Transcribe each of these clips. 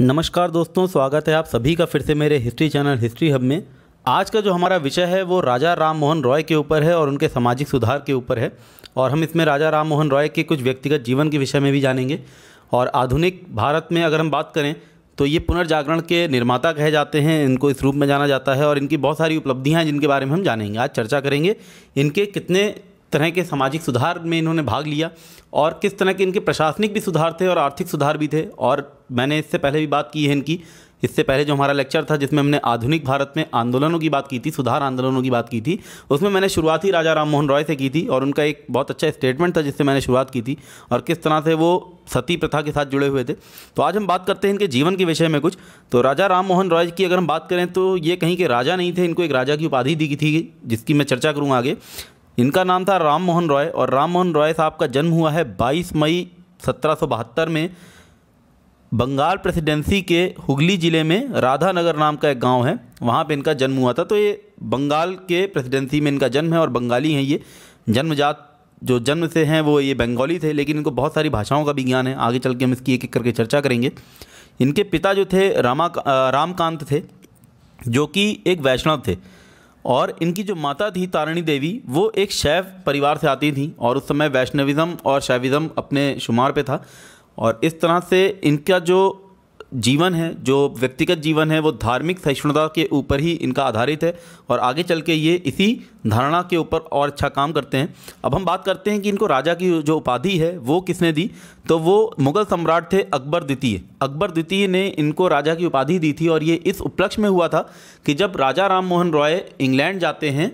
नमस्कार दोस्तों स्वागत है आप सभी का फिर से मेरे हिस्ट्री चैनल हिस्ट्री हब में आज का जो हमारा विषय है वो राजा राम मोहन रॉय के ऊपर है और उनके सामाजिक सुधार के ऊपर है और हम इसमें राजा राम मोहन रॉय के कुछ व्यक्तिगत जीवन के विषय में भी जानेंगे और आधुनिक भारत में अगर हम बात करें तो ये पुनर्जागरण के निर्माता कहे जाते हैं इनको इस रूप में जाना जाता है और इनकी बहुत सारी उपलब्धियाँ हैं जिनके बारे में हम जानेंगे आज चर्चा करेंगे इनके कितने तरह के सामाजिक सुधार में इन्होंने भाग लिया और किस तरह के इनके प्रशासनिक भी सुधार थे और आर्थिक सुधार भी थे और मैंने इससे पहले भी बात की है इनकी इससे पहले जो हमारा लेक्चर था जिसमें हमने आधुनिक भारत में आंदोलनों की बात की थी सुधार आंदोलनों की बात की थी उसमें मैंने शुरुआत ही राजा राम मोहन रॉय से की थी और उनका एक बहुत अच्छा स्टेटमेंट था जिससे मैंने शुरुआत की थी और किस तरह से वो सती प्रथा के साथ जुड़े हुए थे तो आज हम बात करते हैं इनके जीवन के विषय में कुछ तो राजा राम मोहन रॉय की अगर हम बात करें तो ये कहीं के राजा नहीं थे इनको एक राजा की उपाधि दी गई थी जिसकी मैं चर्चा करूँगा आगे इनका नाम था राम मोहन रॉय और राम मोहन रॉय साहब का जन्म हुआ है 22 मई सत्रह में बंगाल प्रेसिडेंसी के हुगली ज़िले में राधानगर नाम का एक गांव है वहाँ पे इनका जन्म हुआ था तो ये बंगाल के प्रेसिडेंसी में इनका जन्म है और बंगाली हैं ये जन्मजात जो जन्म से हैं वो ये बंगाली थे लेकिन इनको बहुत सारी भाषाओं का भी ज्ञान है आगे चल के हम इसकी एक एक करके चर्चा करेंगे इनके पिता जो थे रामा रामकांत थे जो कि एक वैष्णव थे और इनकी जो माता थी तारणी देवी वो एक शैव परिवार से आती थी और उस समय वैष्णविज़्म और शैविज़्म अपने शुमार पे था और इस तरह से इनका जो जीवन है जो व्यक्तिगत जीवन है वो धार्मिक सहिष्णुता के ऊपर ही इनका आधारित है और आगे चल के ये इसी धारणा के ऊपर और अच्छा काम करते हैं अब हम बात करते हैं कि इनको राजा की जो उपाधि है वो किसने दी तो वो मुगल सम्राट थे अकबर द्वितीय अकबर द्वितीय ने इनको राजा की उपाधि दी थी और ये इस उपलक्ष्य में हुआ था कि जब राजा राम मोहन रॉय इंग्लैंड जाते हैं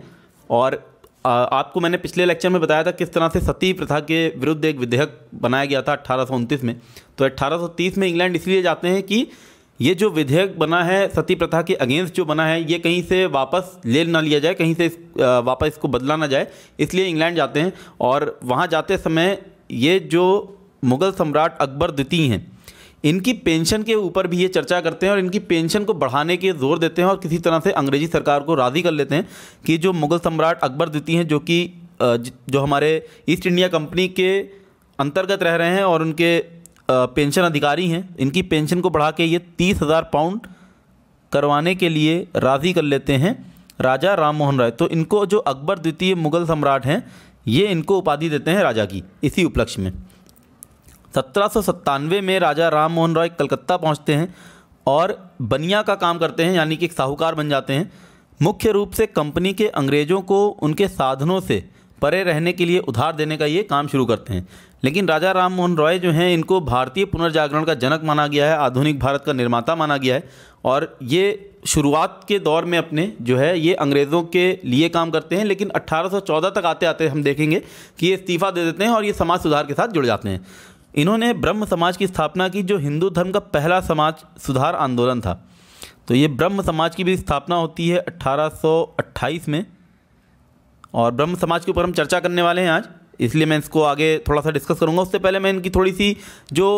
और आपको मैंने पिछले लेक्चर में बताया था किस तरह से सती प्रथा के विरुद्ध एक विधेयक बनाया गया था अट्ठारह में तो अट्ठारह में इंग्लैंड इसलिए जाते हैं कि ये जो विधेयक बना है सती प्रथा के अगेंस्ट जो बना है ये कहीं से वापस ले ना लिया जाए कहीं से वापस इसको बदला ना जाए इसलिए इंग्लैंड जाते हैं और वहाँ जाते समय ये जो मुग़ल सम्राट अकबर द्वितीय हैं इनकी पेंशन के ऊपर भी ये चर्चा करते हैं और इनकी पेंशन को बढ़ाने के जोर देते हैं और किसी तरह से अंग्रेजी सरकार को राज़ी कर लेते हैं कि जो मुग़ल सम्राट अकबर द्वितीय हैं जो कि जो हमारे ईस्ट इंडिया कंपनी के अंतर्गत रह रहे हैं और उनके पेंशन अधिकारी हैं इनकी पेंशन को बढ़ा के ये तीस हज़ार पाउंड करवाने के लिए राज़ी कर लेते हैं राजा राम मोहन राय तो इनको जो अकबर द्वितीय मुगल सम्राट हैं ये इनको उपाधि देते हैं राजा की इसी उपलक्ष्य में सत्रह में राजा राम मोहन रॉय कलकत्ता पहुँचते हैं और बनिया का काम करते हैं यानी कि एक साहूकार बन जाते हैं मुख्य रूप से कंपनी के अंग्रेज़ों को उनके साधनों से परे रहने के लिए उधार देने का ये काम शुरू करते हैं लेकिन राजा राम मोहन रॉय जो हैं इनको भारतीय पुनर्जागरण का जनक माना गया है आधुनिक भारत का निर्माता माना गया है और ये शुरुआत के दौर में अपने जो है ये अंग्रेज़ों के लिए काम करते हैं लेकिन 1814 तक आते आते हम देखेंगे कि ये इस्तीफ़ा दे देते हैं और ये समाज सुधार के साथ जुड़ जाते हैं इन्होंने ब्रह्म समाज की स्थापना की जो हिंदू धर्म का पहला समाज सुधार आंदोलन था तो ये ब्रह्म समाज की भी स्थापना होती है 1828 में और ब्रह्म समाज के ऊपर हम चर्चा करने वाले हैं आज इसलिए मैं इसको आगे थोड़ा सा डिस्कस करूँगा उससे पहले मैं इनकी थोड़ी सी जो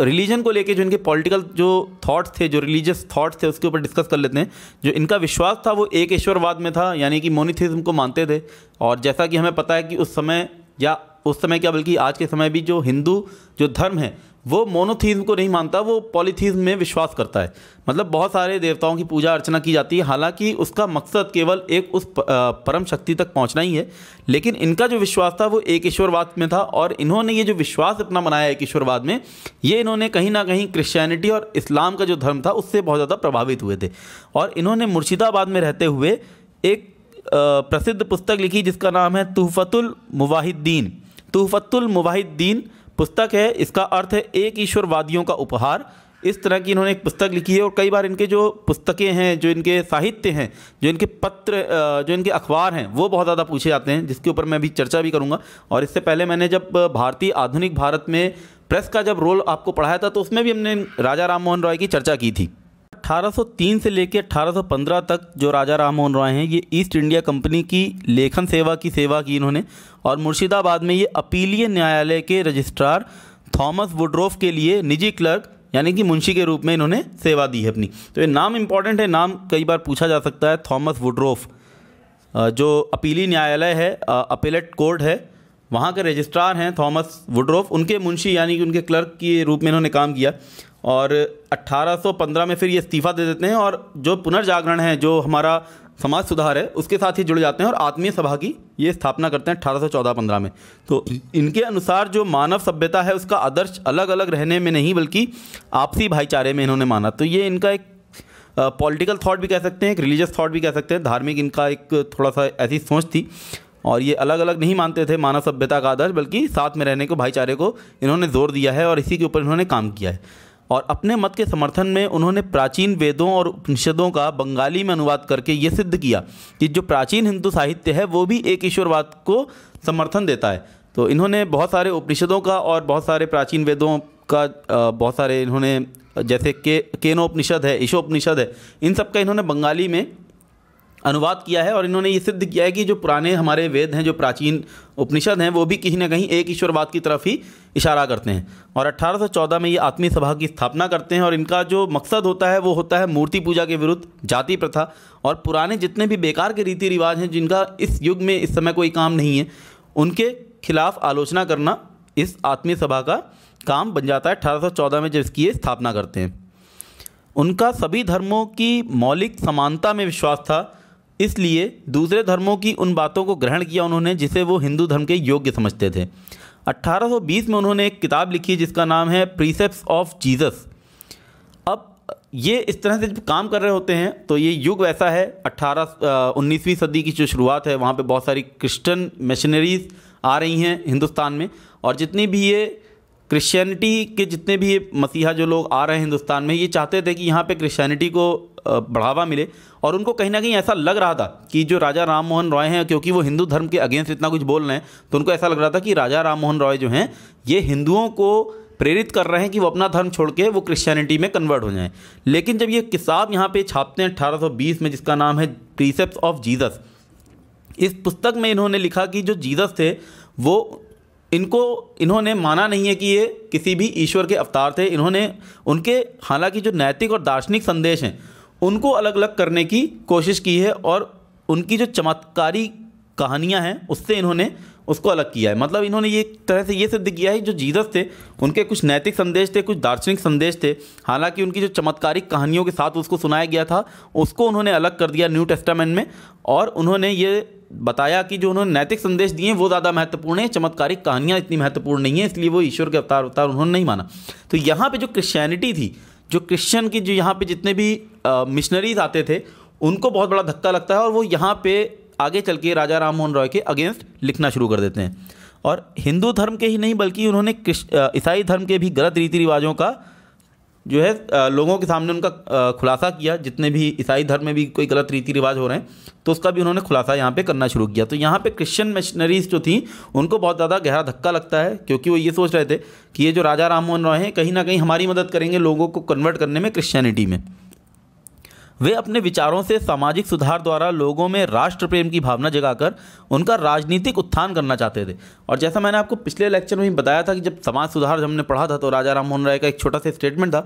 रिलीजन को लेके जो इनके पॉलिटिकल जो थॉट्स थे जो रिलीजियस थॉट्स थे उसके ऊपर डिस्कस कर लेते हैं जो इनका विश्वास था वो एक ईश्वरवाद में था यानी कि मोनिथिज्म को मानते थे और जैसा कि हमें पता है कि उस समय या उस समय क्या बल्कि आज के समय भी जो हिंदू जो धर्म है वो मोनोथीज्म को नहीं मानता वो पॉलीथीज्म में विश्वास करता है मतलब बहुत सारे देवताओं की पूजा अर्चना की जाती है हालांकि उसका मकसद केवल एक उस परम शक्ति तक पहुंचना ही है लेकिन इनका जो विश्वास था वो एक ईश्वरवाद में था और इन्होंने ये जो विश्वास अपना बनाया एक ईश्वरवाद में ये इन्होंने कहीं ना कहीं क्रिश्चियनिटी और इस्लाम का जो धर्म था उससे बहुत ज़्यादा प्रभावित हुए थे और इन्होंने मुर्शिदाबाद में रहते हुए एक प्रसिद्ध पुस्तक लिखी जिसका नाम है तूफ़तुल मुवाहिद्दीन तुहफतुल मुवाहिद्दीन पुस्तक है इसका अर्थ है एक ईश्वरवादियों का उपहार इस तरह की इन्होंने एक पुस्तक लिखी है और कई बार इनके जो पुस्तकें हैं जो इनके साहित्य हैं जो इनके पत्र जो इनके अखबार हैं वो बहुत ज़्यादा पूछे जाते हैं जिसके ऊपर मैं अभी चर्चा भी करूँगा और इससे पहले मैंने जब भारतीय आधुनिक भारत में प्रेस का जब रोल आपको पढ़ाया था तो उसमें भी हमने राजा राम मोहन रॉय की चर्चा की थी 1803 से लेकर 1815 तक जो राजा राम मोहन रॉय हैं ये ईस्ट इंडिया कंपनी की लेखन सेवा की सेवा की इन्होंने और मुर्शिदाबाद में ये अपीलीय न्यायालय के रजिस्ट्रार थॉमस वुड्रोफ के लिए निजी क्लर्क यानी कि मुंशी के रूप में इन्होंने सेवा दी है अपनी तो ये नाम इम्पॉर्टेंट है नाम कई बार पूछा जा सकता है थॉमस वुड्रोफ जो अपीली न्यायालय है अपीलेट कोर्ट है वहाँ के रजिस्ट्रार हैं थॉमस वुड्रोफ उनके मुंशी यानी कि उनके क्लर्क के रूप में इन्होंने काम किया और 1815 में फिर ये इस्तीफ़ा दे देते हैं और जो पुनर्जागरण है जो हमारा समाज सुधार है उसके साथ ही जुड़ जाते हैं और आत्मीय सभा की ये स्थापना करते हैं अठारह सौ में तो इनके अनुसार जो मानव सभ्यता है उसका आदर्श अलग अलग रहने में नहीं बल्कि आपसी भाईचारे में इन्होंने माना तो ये इनका एक पॉलिटिकल थॉट भी कह सकते हैं एक रिलीजियस थॉट भी कह सकते हैं धार्मिक इनका एक थोड़ा सा ऐसी सोच थी और ये अलग अलग नहीं मानते थे मानव सभ्यता का आदर्श बल्कि साथ में रहने को भाईचारे को इन्होंने जोर दिया है और इसी के ऊपर इन्होंने काम किया है और अपने मत के समर्थन में उन्होंने प्राचीन वेदों और उपनिषदों का बंगाली में अनुवाद करके ये सिद्ध किया कि जो प्राचीन हिंदू साहित्य है वो भी एक ईश्वरवाद को समर्थन देता है तो इन्होंने बहुत सारे उपनिषदों का और बहुत सारे प्राचीन वेदों का बहुत सारे इन्होंने जैसे के केनोपनिषद है ईशोपनिषद है इन सब का इन्होंने बंगाली में अनुवाद किया है और इन्होंने ये सिद्ध किया है कि जो पुराने हमारे वेद हैं जो प्राचीन उपनिषद हैं वो भी कहीं ना कहीं एक ईश्वरवाद की तरफ ही इशारा करते हैं और 1814 में ये आत्मीय सभा की स्थापना करते हैं और इनका जो मकसद होता है वो होता है मूर्ति पूजा के विरुद्ध जाति प्रथा और पुराने जितने भी बेकार के रीति रिवाज हैं जिनका इस युग में इस समय कोई काम नहीं है उनके खिलाफ आलोचना करना इस आत्मीय सभा का काम बन जाता है अठारह में जब इसकी ये स्थापना करते हैं उनका सभी धर्मों की मौलिक समानता में विश्वास था इसलिए दूसरे धर्मों की उन बातों को ग्रहण किया उन्होंने जिसे वो हिंदू धर्म के योग्य समझते थे 1820 में उन्होंने एक किताब लिखी जिसका नाम है प्रीसेप्स ऑफ जीसस अब ये इस तरह से जब काम कर रहे होते हैं तो ये युग वैसा है अट्ठारह उन्नीसवीं सदी की जो शुरुआत है वहाँ पे बहुत सारी क्रिश्चियन मिशनरीज आ रही हैं हिंदुस्तान में और जितनी भी ये क्रिश्चियनिटी के जितने भी ये मसीहा जो लोग आ रहे हैं हिंदुस्तान में ये चाहते थे कि यहाँ पे क्रिश्चियनिटी को बढ़ावा मिले और उनको कहीं ना कहीं ऐसा लग रहा था कि जो राजा राम मोहन रॉय हैं क्योंकि वो हिंदू धर्म के अगेंस्ट इतना कुछ बोल रहे हैं तो उनको ऐसा लग रहा था कि राजा राम मोहन रॉय जो हैं ये हिंदुओं को प्रेरित कर रहे हैं कि वो अपना धर्म छोड़ के वो क्रिश्चियनिटी में कन्वर्ट हो जाएं लेकिन जब ये किताब यहाँ पे छापते हैं अठारह में जिसका नाम है प्रीसेप्ट ऑफ जीसस इस पुस्तक में इन्होंने लिखा कि जो जीसस थे वो इनको इन्होंने माना नहीं है कि ये किसी भी ईश्वर के अवतार थे इन्होंने उनके हालांकि जो नैतिक और दार्शनिक संदेश हैं उनको अलग अलग करने की कोशिश की है और उनकी जो चमत्कारी कहानियाँ हैं उससे इन्होंने उसको अलग किया है मतलब इन्होंने ये तरह से ये सिद्ध किया है जो जीसस थे उनके कुछ नैतिक संदेश थे कुछ दार्शनिक संदेश थे हालांकि उनकी जो चमत्कारिक कहानियों के साथ उसको सुनाया गया था उसको उन्होंने अलग कर दिया न्यू टेस्टामेंट में और उन्होंने ये बताया कि जो उन्होंने नैतिक संदेश दिए वो ज़्यादा महत्वपूर्ण है चमत्कारिक कहानियाँ इतनी महत्वपूर्ण नहीं है इसलिए वो ईश्वर के अवतार अवतार उन्होंने नहीं माना तो यहाँ पर जो क्रिश्चियनिटी थी जो क्रिश्चियन की जो यहाँ पे जितने भी मिशनरीज आते थे उनको बहुत बड़ा धक्का लगता है और वो यहाँ पे आगे चल के राजा राम मोहन रॉय के अगेंस्ट लिखना शुरू कर देते हैं और हिंदू धर्म के ही नहीं बल्कि उन्होंने ईसाई धर्म के भी गलत रीति रिवाजों का जो है लोगों के सामने उनका खुलासा किया जितने भी ईसाई धर्म में भी कोई गलत रीति रिवाज हो रहे हैं तो उसका भी उन्होंने खुलासा यहाँ पे करना शुरू किया तो यहाँ पे क्रिश्चियन मिशनरीज जो थी उनको बहुत ज़्यादा गहरा धक्का लगता है क्योंकि वो ये सोच रहे थे कि ये जो राजा राम मोहन रॉय हैं कहीं ना कहीं हमारी मदद करेंगे लोगों को कन्वर्ट करने में क्रिश्चियनिटी में वे अपने विचारों से सामाजिक सुधार द्वारा लोगों में राष्ट्र प्रेम की भावना जगाकर उनका राजनीतिक उत्थान करना चाहते थे और जैसा मैंने आपको पिछले लेक्चर में बताया था कि जब समाज सुधार हमने पढ़ा था तो राजा राम मोहन राय का एक छोटा सा स्टेटमेंट था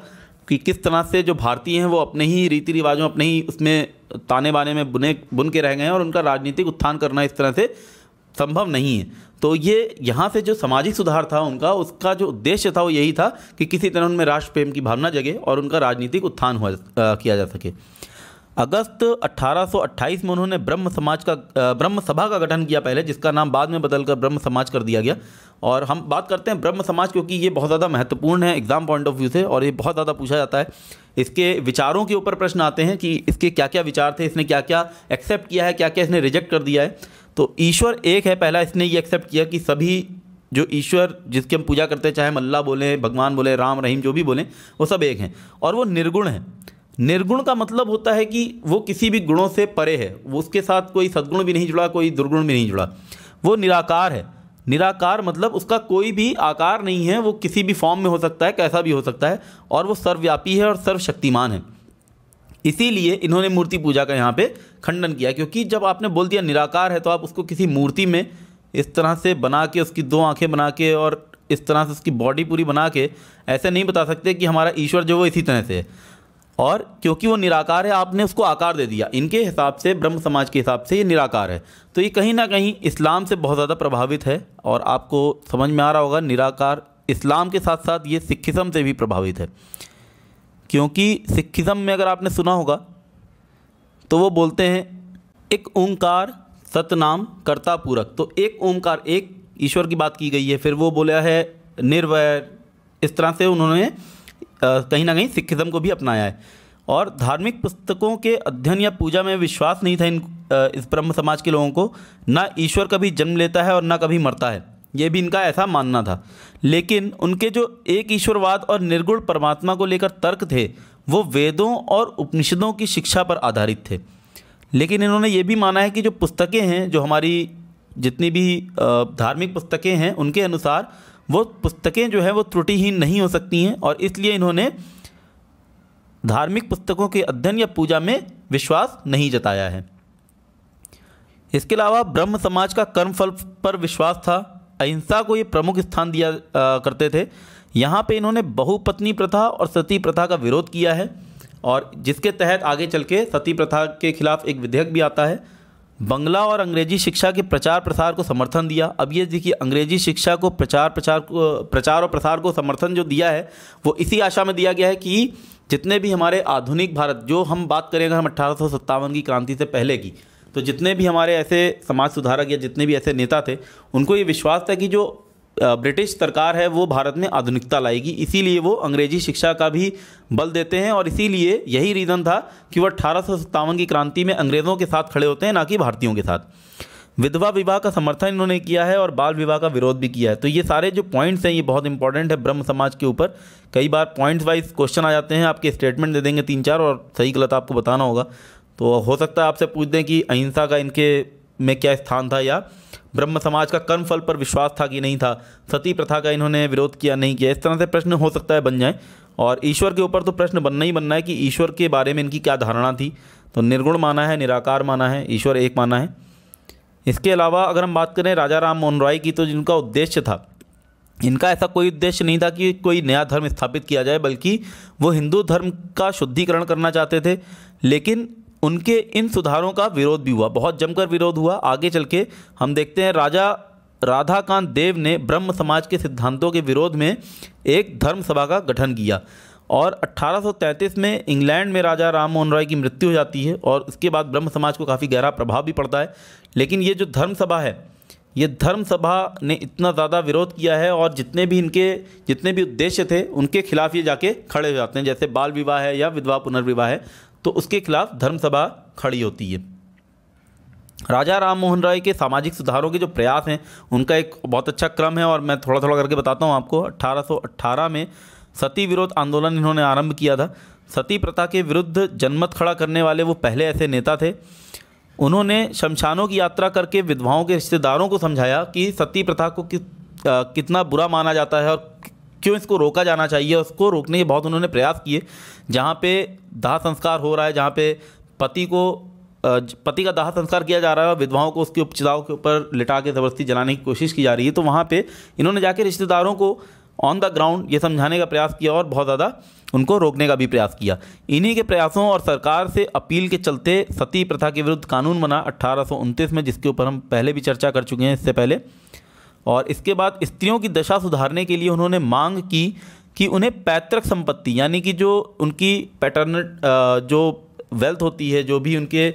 कि किस तरह से जो भारतीय हैं वो अपने ही रीति रिवाजों अपने ही उसमें ताने बाने में बुने बुन के रह गए हैं और उनका राजनीतिक उत्थान करना इस तरह से संभव नहीं है तो ये यहाँ से जो सामाजिक सुधार था उनका उसका जो उद्देश्य था वो यही था कि किसी तरह उनमें राष्ट्र प्रेम की भावना जगे और उनका राजनीतिक उत्थान हुआ किया जा सके अगस्त 1828 में उन्होंने ब्रह्म समाज का ब्रह्म सभा का गठन किया पहले जिसका नाम बाद में बदलकर ब्रह्म समाज कर दिया गया और हम बात करते हैं ब्रह्म समाज क्योंकि ये बहुत ज़्यादा महत्वपूर्ण है एग्ज़ाम पॉइंट ऑफ व्यू से और ये बहुत ज़्यादा पूछा जाता है इसके विचारों के ऊपर प्रश्न आते हैं कि इसके क्या क्या विचार थे इसने क्या क्या एक्सेप्ट किया है क्या क्या इसने रिजेक्ट कर दिया है तो ईश्वर एक है पहला इसने ये एक्सेप्ट किया कि सभी जो ईश्वर जिसकी हम पूजा करते हैं चाहे मल्ला बोलें भगवान बोले राम रहीम जो भी बोलें वो सब एक हैं और वो निर्गुण हैं निर्गुण का मतलब होता है कि वो किसी भी गुणों से परे है वो उसके साथ कोई सद्गुण भी नहीं जुड़ा कोई दुर्गुण भी नहीं जुड़ा वो निराकार है निराकार मतलब उसका कोई भी आकार नहीं है वो किसी भी फॉर्म में हो सकता है कैसा भी हो सकता है और वो सर्वव्यापी है और सर्वशक्तिमान है इसीलिए इन्होंने मूर्ति पूजा का यहाँ पे खंडन किया क्योंकि जब आपने बोल दिया निराकार है तो आप उसको किसी मूर्ति में इस तरह से बना के उसकी दो आंखें बना के और इस तरह से उसकी बॉडी पूरी बना के ऐसे नहीं बता सकते कि हमारा ईश्वर जो वो इसी तरह से है और क्योंकि वो निराकार है आपने उसको आकार दे दिया इनके हिसाब से ब्रह्म समाज के हिसाब से ये निराकार है तो ये कहीं ना कहीं इस्लाम से बहुत ज़्यादा प्रभावित है और आपको समझ में आ रहा होगा निराकार इस्लाम के साथ साथ ये सिखिज़म से भी प्रभावित है क्योंकि सिखिज़म में अगर आपने सुना होगा तो वो बोलते हैं एक ओंकार सतनाम कर्ता पूरक तो एक ओंकार एक ईश्वर की बात की गई है फिर वो बोला है निर्वय इस तरह से उन्होंने कहीं ना कहीं सिखिज़्म को भी अपनाया है और धार्मिक पुस्तकों के अध्ययन या पूजा में विश्वास नहीं था इन इस ब्रह्म समाज के लोगों को ना ईश्वर कभी जन्म लेता है और ना कभी मरता है ये भी इनका ऐसा मानना था लेकिन उनके जो एक ईश्वरवाद और निर्गुण परमात्मा को लेकर तर्क थे वो वेदों और उपनिषदों की शिक्षा पर आधारित थे लेकिन इन्होंने ये भी माना है कि जो पुस्तकें हैं जो हमारी जितनी भी धार्मिक पुस्तकें हैं उनके अनुसार वो पुस्तकें जो हैं वो त्रुटिहीन नहीं हो सकती हैं और इसलिए इन्होंने धार्मिक पुस्तकों के अध्ययन या पूजा में विश्वास नहीं जताया है इसके अलावा ब्रह्म समाज का कर्मफल पर विश्वास था अहिंसा को ये प्रमुख स्थान दिया आ, करते थे यहाँ पे इन्होंने बहुपत्नी प्रथा और सती प्रथा का विरोध किया है और जिसके तहत आगे चल के सती प्रथा के खिलाफ एक विधेयक भी आता है बंगला और अंग्रेजी शिक्षा के प्रचार प्रसार को समर्थन दिया अब ये देखिए अंग्रेजी शिक्षा को प्रचार प्रचार को प्रचार और प्रसार को समर्थन जो दिया है वो इसी आशा में दिया गया है कि जितने भी हमारे आधुनिक भारत जो हम बात करें अगर हम अट्ठारह की क्रांति से पहले की तो जितने भी हमारे ऐसे समाज सुधारक या जितने भी ऐसे नेता थे उनको ये विश्वास था कि जो ब्रिटिश सरकार है वो भारत में आधुनिकता लाएगी इसीलिए वो अंग्रेजी शिक्षा का भी बल देते हैं और इसीलिए यही रीज़न था कि वह अठारह की क्रांति में अंग्रेज़ों के साथ खड़े होते हैं ना कि भारतीयों के साथ विधवा विवाह का समर्थन इन्होंने किया है और बाल विवाह का विरोध भी किया है तो ये सारे जो पॉइंट्स हैं ये बहुत इंपॉर्टेंट है ब्रह्म समाज के ऊपर कई बार पॉइंट्स वाइज क्वेश्चन आ जाते हैं आपके स्टेटमेंट दे देंगे तीन चार और सही गलत आपको बताना होगा तो हो सकता है आपसे पूछ दें कि अहिंसा का इनके में क्या स्थान था या ब्रह्म समाज का कर्म फल पर विश्वास था कि नहीं था सती प्रथा का इन्होंने विरोध किया नहीं किया इस तरह से प्रश्न हो सकता है बन जाए और ईश्वर के ऊपर तो प्रश्न बनना ही बनना है कि ईश्वर के बारे में इनकी क्या धारणा थी तो निर्गुण माना है निराकार माना है ईश्वर एक माना है इसके अलावा अगर हम बात करें राजा राम मोहन रॉय की तो जिनका उद्देश्य था इनका ऐसा कोई उद्देश्य नहीं था कि कोई नया धर्म स्थापित किया जाए बल्कि वो हिंदू धर्म का शुद्धिकरण करना चाहते थे लेकिन उनके इन सुधारों का विरोध भी हुआ बहुत जमकर विरोध हुआ आगे चल के हम देखते हैं राजा राधाकांत देव ने ब्रह्म समाज के सिद्धांतों के विरोध में एक धर्म सभा का गठन किया और 1833 में इंग्लैंड में राजा राम मोहन रॉय की मृत्यु हो जाती है और उसके बाद ब्रह्म समाज को काफ़ी गहरा प्रभाव भी पड़ता है लेकिन ये जो धर्म सभा है ये धर्म सभा ने इतना ज़्यादा विरोध किया है और जितने भी इनके जितने भी उद्देश्य थे उनके खिलाफ ये जाके खड़े हो जाते हैं जैसे बाल विवाह है या विधवा पुनर्विवाह है तो उसके खिलाफ धर्मसभा खड़ी होती है राजा राम मोहन राय के सामाजिक सुधारों के जो प्रयास हैं उनका एक बहुत अच्छा क्रम है और मैं थोड़ा थोड़ा करके बताता हूँ आपको 1818 में सती विरोध आंदोलन इन्होंने आरंभ किया था सती प्रथा के विरुद्ध जनमत खड़ा करने वाले वो पहले ऐसे नेता थे उन्होंने शमशानों की यात्रा करके विधवाओं के रिश्तेदारों को समझाया कि सती प्रथा को कि, आ, कितना बुरा माना जाता है और क्यों इसको रोका जाना चाहिए उसको रोकने के बहुत उन्होंने प्रयास किए जहाँ पे दाह संस्कार हो रहा है जहाँ पे पति को पति का दाह संस्कार किया जा रहा है और विधवाओं को उसके उपचिताओं के ऊपर लिटा के ज़बरदस्ती जलाने की कोशिश की जा रही है तो वहाँ पर इन्होंने जाके रिश्तेदारों को ऑन द ग्राउंड ये समझाने का प्रयास किया और बहुत ज़्यादा उनको रोकने का भी प्रयास किया इन्हीं के प्रयासों और सरकार से अपील के चलते सती प्रथा के विरुद्ध कानून बना अट्ठारह में जिसके ऊपर हम पहले भी चर्चा कर चुके हैं इससे पहले और इसके बाद स्त्रियों की दशा सुधारने के लिए उन्होंने मांग की कि उन्हें पैतृक संपत्ति यानी कि जो उनकी पैटर्न जो वेल्थ होती है जो भी उनके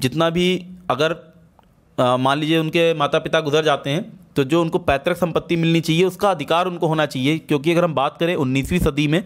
जितना भी अगर मान लीजिए उनके माता पिता गुजर जाते हैं तो जो उनको पैतृक संपत्ति मिलनी चाहिए उसका अधिकार उनको होना चाहिए क्योंकि अगर हम बात करें उन्नीसवीं सदी में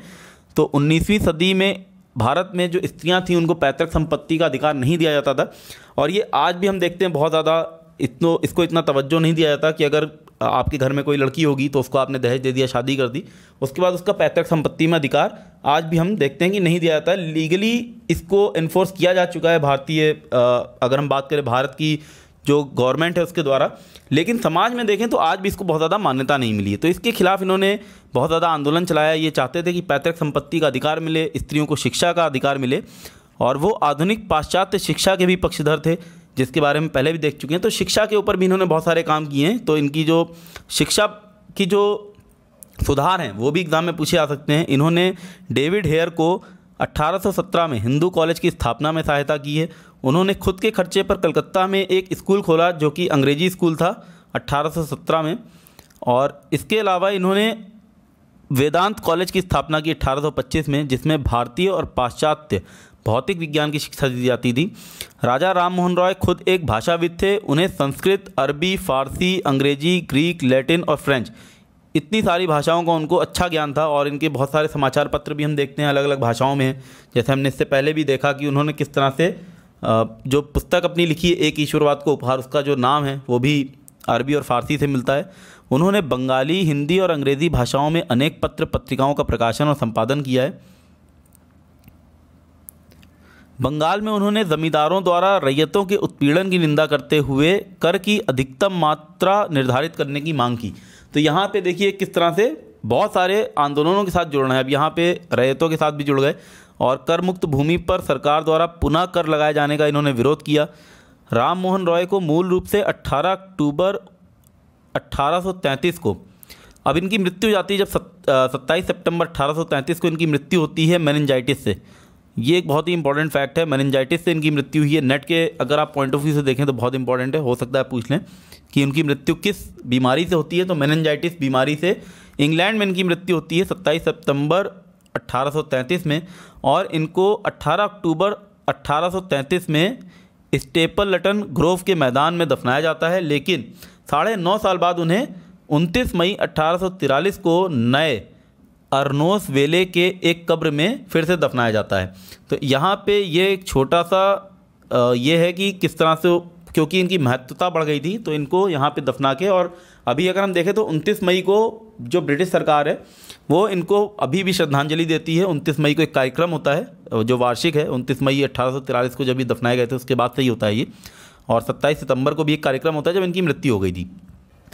तो उन्नीसवीं सदी में भारत में जो स्त्रियां थीं उनको पैतृक संपत्ति का अधिकार नहीं दिया जाता था और ये आज भी हम देखते हैं बहुत ज़्यादा इतनो इसको इतना तवज्जो नहीं दिया जाता कि अगर आपके घर में कोई लड़की होगी तो उसको आपने दहेज दे दिया शादी कर दी उसके बाद उसका पैतृक संपत्ति में अधिकार आज भी हम देखते हैं कि नहीं दिया जाता लीगली इसको इन्फोर्स किया जा चुका है भारतीय अगर हम बात करें भारत की जो गवर्नमेंट है उसके द्वारा लेकिन समाज में देखें तो आज भी इसको बहुत ज़्यादा मान्यता नहीं मिली है तो इसके खिलाफ इन्होंने बहुत ज़्यादा आंदोलन चलाया ये चाहते थे कि पैतृक संपत्ति का अधिकार मिले स्त्रियों को शिक्षा का अधिकार मिले और वो आधुनिक पाश्चात्य शिक्षा के भी पक्षधर थे जिसके बारे में पहले भी देख चुके हैं तो शिक्षा के ऊपर भी इन्होंने बहुत सारे काम किए हैं तो इनकी जो शिक्षा की जो सुधार हैं वो भी एग्ज़ाम में पूछे जा सकते हैं इन्होंने डेविड हेयर को 1817 में हिंदू कॉलेज की स्थापना में सहायता की है उन्होंने खुद के खर्चे पर कलकत्ता में एक स्कूल खोला जो कि अंग्रेजी स्कूल था 1817 में और इसके अलावा इन्होंने वेदांत कॉलेज की स्थापना की 1825 में जिसमें भारतीय और पाश्चात्य भौतिक विज्ञान की शिक्षा दी जाती थी राजा राम मोहन रॉय खुद एक भाषाविद थे उन्हें संस्कृत अरबी फारसी अंग्रेजी ग्रीक लैटिन और फ्रेंच इतनी सारी भाषाओं का उनको अच्छा ज्ञान था और इनके बहुत सारे समाचार पत्र भी हम देखते हैं अलग अलग भाषाओं में जैसे हमने इससे पहले भी देखा कि उन्होंने किस तरह से जो पुस्तक अपनी लिखी है एक ईश्वरवाद को उपहार उसका जो नाम है वो भी अरबी और फारसी से मिलता है उन्होंने बंगाली हिंदी और अंग्रेज़ी भाषाओं में अनेक पत्र पत्रिकाओं का प्रकाशन और संपादन किया है बंगाल में उन्होंने जमींदारों द्वारा रैयतों के उत्पीड़न की निंदा करते हुए कर की अधिकतम मात्रा निर्धारित करने की मांग की तो यहाँ पे देखिए किस तरह से बहुत सारे आंदोलनों के साथ जुड़ना है अब यहाँ पे रैयतों के साथ भी जुड़ गए और कर मुक्त भूमि पर सरकार द्वारा पुनः कर लगाए जाने का इन्होंने विरोध किया राम मोहन रॉय को मूल रूप से 18 अक्टूबर 1833 को अब इनकी मृत्यु जाती है जब सत्ताईस सितंबर 1833 को इनकी मृत्यु होती है मैनजाइटिस से ये एक बहुत ही इंपॉर्टेंट फैक्ट है मेनिंजाइटिस से इनकी मृत्यु हुई है नेट के अगर आप पॉइंट ऑफ व्यू से देखें तो बहुत इंपॉर्टेंट है हो सकता है पूछ लें कि उनकी मृत्यु किस बीमारी से होती है तो मैनजाइटिस बीमारी से इंग्लैंड में इनकी मृत्यु होती है सत्ताईस सितंबर 1833 में और इनको 18 अक्टूबर 1833 में स्टेपल लटन ग्रोव के मैदान में दफनाया जाता है लेकिन साढ़े नौ साल बाद उन्हें उनतीस मई अट्ठारह को नए अरनोस वेले के एक कब्र में फिर से दफनाया जाता है तो यहाँ पे ये एक छोटा सा ये है कि किस तरह से क्योंकि इनकी महत्वता बढ़ गई थी तो इनको यहाँ पे दफना के और अभी अगर हम देखें तो 29 मई को जो ब्रिटिश सरकार है वो इनको अभी भी श्रद्धांजलि देती है 29 मई को एक कार्यक्रम होता है जो वार्षिक है 29 मई अट्ठारह को जब ये दफनाए गए थे उसके बाद से ही होता है ये और 27 सितंबर को भी एक कार्यक्रम होता है जब इनकी मृत्यु हो गई थी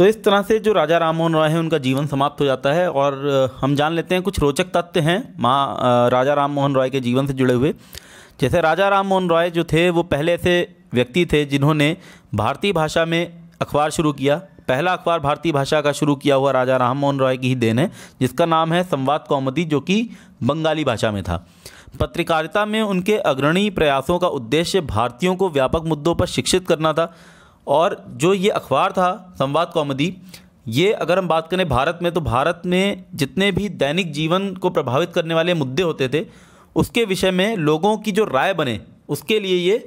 तो इस तरह से जो राजा राम मोहन रॉय हैं उनका जीवन समाप्त हो जाता है और हम जान लेते हैं कुछ रोचक तथ्य हैं माँ राजा राम मोहन रॉय के जीवन से जुड़े हुए जैसे राजा राम मोहन रॉय जो थे वो पहले ऐसे व्यक्ति थे जिन्होंने भारतीय भाषा में अखबार शुरू किया पहला अखबार भारतीय भाषा का शुरू किया हुआ राजा राम मोहन रॉय की ही देन है जिसका नाम है संवाद कौमदी जो कि बंगाली भाषा में था पत्रकारिता में उनके अग्रणी प्रयासों का उद्देश्य भारतीयों को व्यापक मुद्दों पर शिक्षित करना था और जो ये अखबार था संवाद कौमदी ये अगर हम बात करें भारत में तो भारत में जितने भी दैनिक जीवन को प्रभावित करने वाले मुद्दे होते थे उसके विषय में लोगों की जो राय बने उसके लिए ये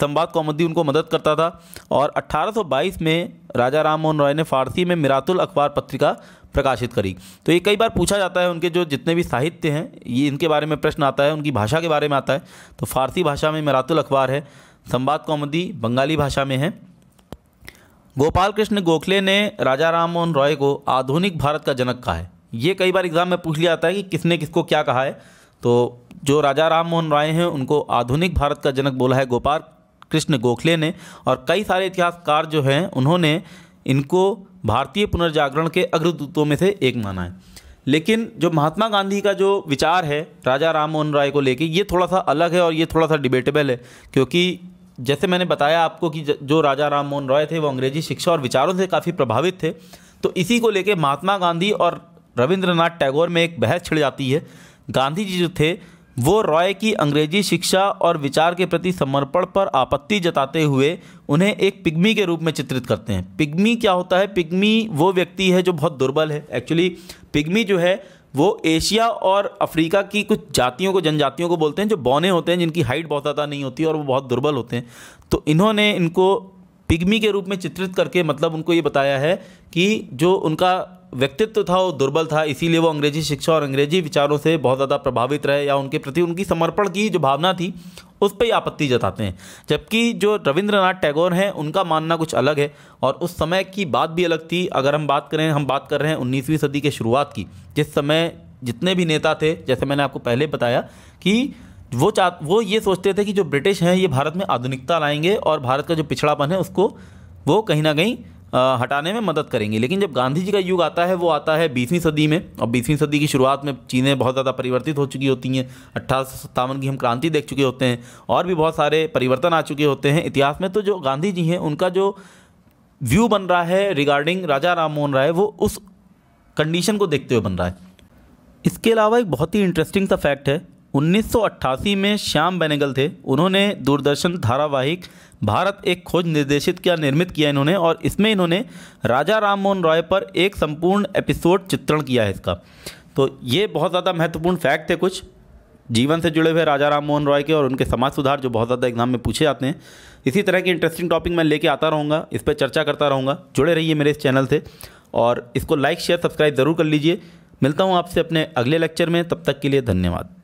संवाद कौमदी उनको मदद करता था और 1822 में राजा राम मोहन रॉय ने फारसी में मिरातुल अखबार पत्रिका प्रकाशित करी तो ये कई बार पूछा जाता है उनके जो जितने भी साहित्य हैं ये इनके बारे में प्रश्न आता है उनकी भाषा के बारे में आता है तो फारसी भाषा में मिरातुल अखबार है संवाद कौमदी बंगाली भाषा में है गोपाल कृष्ण गोखले ने राजा राम मोहन रॉय को आधुनिक भारत का जनक कहा है ये कई बार एग्जाम में पूछ लिया जाता है कि किसने किसको क्या कहा है तो जो राजा राम मोहन रॉय हैं उनको आधुनिक भारत का जनक बोला है गोपाल कृष्ण गोखले ने और कई सारे इतिहासकार जो हैं उन्होंने इनको भारतीय पुनर्जागरण के अग्रदूतों में से एक माना है लेकिन जो महात्मा गांधी का जो विचार है राजा राम मोहन राय को लेके ये थोड़ा सा अलग है और ये थोड़ा सा डिबेटेबल है क्योंकि जैसे मैंने बताया आपको कि जो राजा राम मोहन रॉय थे वो अंग्रेजी शिक्षा और विचारों से काफ़ी प्रभावित थे तो इसी को लेकर महात्मा गांधी और रविंद्रनाथ टैगोर में एक बहस छिड़ जाती है गांधी जी जो थे वो रॉय की अंग्रेजी शिक्षा और विचार के प्रति समर्पण पर आपत्ति जताते हुए उन्हें एक पिग्मी के रूप में चित्रित करते हैं पिग्मी क्या होता है पिग्मी वो व्यक्ति है जो बहुत दुर्बल है एक्चुअली पिग्मी जो है वो एशिया और अफ्रीका की कुछ जातियों को जनजातियों को बोलते हैं जो बौने होते हैं जिनकी हाइट बहुत ज़्यादा नहीं होती और वो बहुत दुर्बल होते हैं तो इन्होंने इनको पिग्मी के रूप में चित्रित करके मतलब उनको ये बताया है कि जो उनका व्यक्तित्व था वो दुर्बल था इसीलिए वो अंग्रेजी शिक्षा और अंग्रेजी विचारों से बहुत ज़्यादा प्रभावित रहे या उनके प्रति उनकी समर्पण की जो भावना थी उस पर ही आपत्ति जताते हैं जबकि जो रविंद्रनाथ टैगोर हैं उनका मानना कुछ अलग है और उस समय की बात भी अलग थी अगर हम बात करें हम बात कर रहे हैं उन्नीसवीं सदी के शुरुआत की जिस समय जितने भी नेता थे जैसे मैंने आपको पहले बताया कि वो चा वो ये सोचते थे कि जो ब्रिटिश हैं ये भारत में आधुनिकता लाएंगे और भारत का जो पिछड़ापन है उसको वो कहीं ना कहीं हटाने में मदद करेंगी लेकिन जब गांधी जी का युग आता है वो आता है बीसवीं सदी में और बीसवीं सदी की शुरुआत में चीज़ें बहुत ज़्यादा परिवर्तित हो चुकी होती हैं अट्ठारह की हम क्रांति देख चुके होते हैं और भी बहुत सारे परिवर्तन आ चुके होते हैं इतिहास में तो जो गांधी जी हैं उनका जो व्यू बन रहा है रिगार्डिंग राजा राम मोहन राय वो उस कंडीशन को देखते हुए बन रहा है इसके अलावा एक बहुत ही इंटरेस्टिंग सा फैक्ट है 1988 में श्याम बेनेगल थे उन्होंने दूरदर्शन धारावाहिक भारत एक खोज निर्देशित किया निर्मित किया इन्होंने और इसमें इन्होंने राजा राम मोहन रॉय पर एक संपूर्ण एपिसोड चित्रण किया है इसका तो ये बहुत ज़्यादा महत्वपूर्ण फैक्ट थे कुछ जीवन से जुड़े हुए राजा राम मोहन रॉय के और उनके समाज सुधार जो बहुत ज़्यादा एग्जाम में पूछे जाते हैं इसी तरह के इंटरेस्टिंग टॉपिक मैं लेके आता रहूँगा इस पर चर्चा करता रहूँगा जुड़े रहिए मेरे इस चैनल से और इसको लाइक शेयर सब्सक्राइब ज़रूर कर लीजिए मिलता हूँ आपसे अपने अगले लेक्चर में तब तक के लिए धन्यवाद